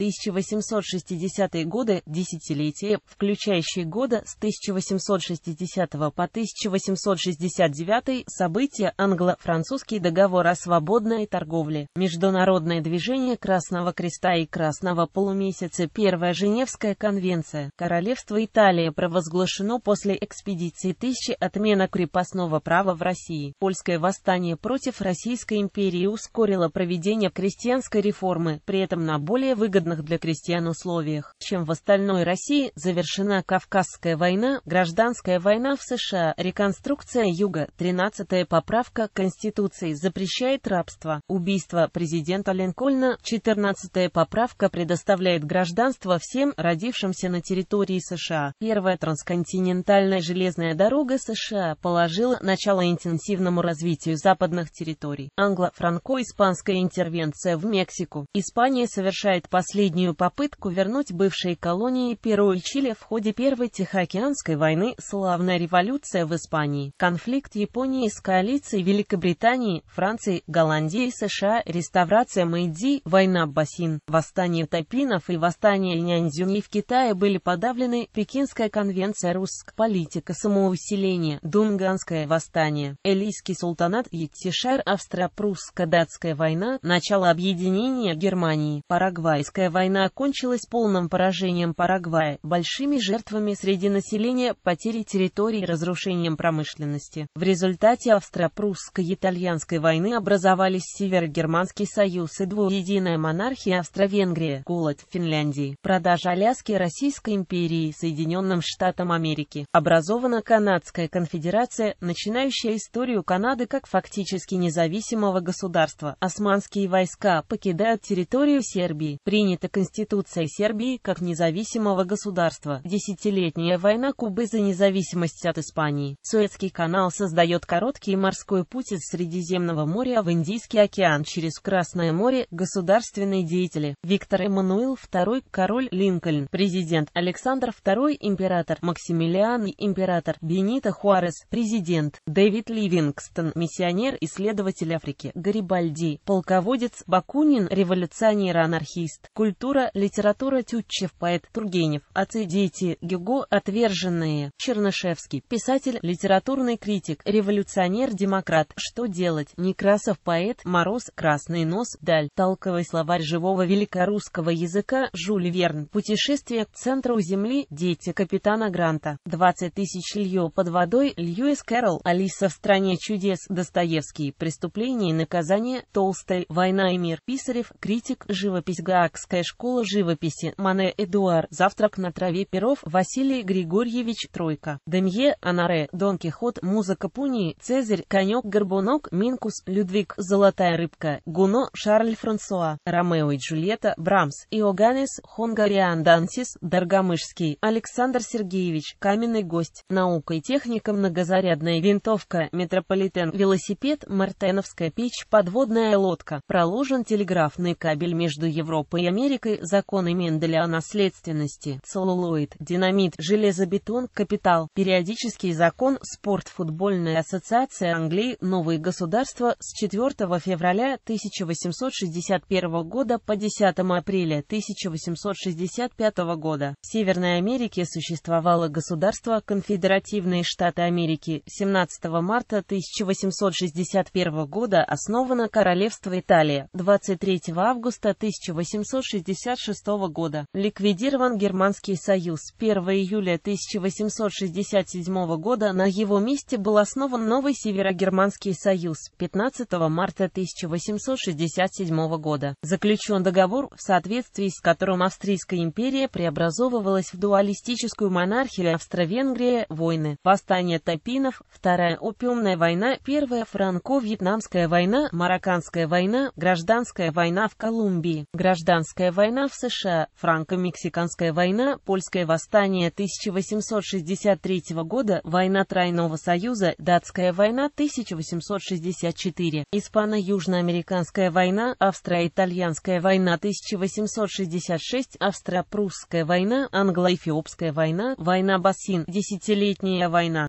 1860-е годы, десятилетие, включающие годы с 1860 по 1869 события англо-французский договор о свободной торговле, международное движение Красного Креста и Красного полумесяца, первая Женевская конвенция, Королевство Италия провозглашено после экспедиции 1000, отмена крепостного права в России, польское восстание против Российской империи ускорило проведение крестьянской реформы, при этом на более выгодно благоприятных для крестьян условиях, чем в остальной России завершена Кавказская война, Гражданская война в США, реконструкция Юга, 13-я поправка Конституции запрещает рабство, убийство президента Линкольна, 14-я поправка предоставляет гражданство всем родившимся на территории США, первая трансконтинентальная железная дорога США положила начало интенсивному развитию западных территорий, англо-франко-испанская интервенция в Мексику, Испания совершает последний последнюю попытку вернуть бывшие колонии Перу и Чили в ходе Первой Тихоокеанской войны, славная революция в Испании, конфликт Японии с коалицией Великобритании, Франции, Голландии, и США, реставрация Мэйдзи, война Бассин, восстание Тайпинов и восстание Няньцзюньи в Китае были подавлены, Пекинская конвенция русск, политика самоусиления, Дунганское восстание, Элийский султанат Еттишар, Австро-Прусско-Датская война, начало объединения Германии, Парагвайская война окончилась полным поражением Парагвая, большими жертвами среди населения, потерей территорий и разрушением промышленности. В результате Австро-Прусско-Итальянской войны образовались Северо-Германский союз и двуединая монархия Австро-Венгрия, голод в Финляндии, продажа Аляски Российской империи Соединенным Штатам Америки. Образована Канадская конфедерация, начинающая историю Канады как фактически независимого государства. Османские войска покидают территорию Сербии. Принят принята Конституция Сербии как независимого государства. Десятилетняя война Кубы за независимость от Испании. Суэцкий канал создает короткий морской путь из Средиземного моря в Индийский океан через Красное море. Государственные деятели. Виктор Эммануил II, король Линкольн, президент Александр II, император Максимилиан, император Бенито Хуарес, президент Дэвид Ливингстон, миссионер, исследователь Африки, Гарибальди, полководец Бакунин, революционер-анархист. Культура, литература Тютчев, поэт Тургенев, отцы дети Гюго, отверженные, Чернышевский, писатель, литературный критик, революционер-демократ, что делать, Некрасов, поэт, Мороз, Красный нос, Даль, Толковый словарь живого великорусского языка, Жюль Верн, путешествие к центру Земли, дети капитана Гранта, 20 тысяч льё под водой, Льюис Кэрролл, Алиса в стране чудес, Достоевский, преступление и наказание, Толстой, война и мир, Писарев, критик, живопись Гаакс. Московская школа живописи, Мане Эдуар, Завтрак на траве перов, Василий Григорьевич Тройка, Демье Анаре, Дон Кихот, Музыка Пуни, Цезарь, Конек-горбунок, Минкус, Людвиг, Золотая рыбка, Гуно, Шарль Франсуа, Ромео и Джульетта, Брамс, Иоганнес, Хонгариан Дансис, Даргамышский, Александр Сергеевич, Каменный гость, Наука и техника, Многозарядная винтовка, Метрополитен, Велосипед, Мартеновская печь, Подводная лодка, Проложен телеграфный кабель между Европой и Америкой, Америкой законы Менделя о наследственности, целлулоид, динамит, железобетон, капитал, периодический закон, спорт, футбольная ассоциация Англии, новые государства с 4 февраля 1861 года по 10 апреля 1865 года. В Северной Америке существовало государство Конфедеративные Штаты Америки. 17 марта 1861 года основано Королевство Италия. 23 августа 1861 1866 года. Ликвидирован Германский Союз. 1 июля 1867 года на его месте был основан новый Северогерманский Союз. 15 марта 1867 года. Заключен договор, в соответствии с которым Австрийская империя преобразовывалась в дуалистическую монархию Австро-Венгрия, войны, восстание топинов, Вторая опиумная война, Первая франко-вьетнамская война, Марокканская война, Гражданская война в Колумбии, Гражданская польско война в США, Франко-Мексиканская война, Польское восстание 1863 года, Война Тройного Союза, Датская война 1864, Испано-Южноамериканская война, Австро-Итальянская война 1866, Австро-Прусская война, Англо-Эфиопская война, Война Бассин, Десятилетняя война.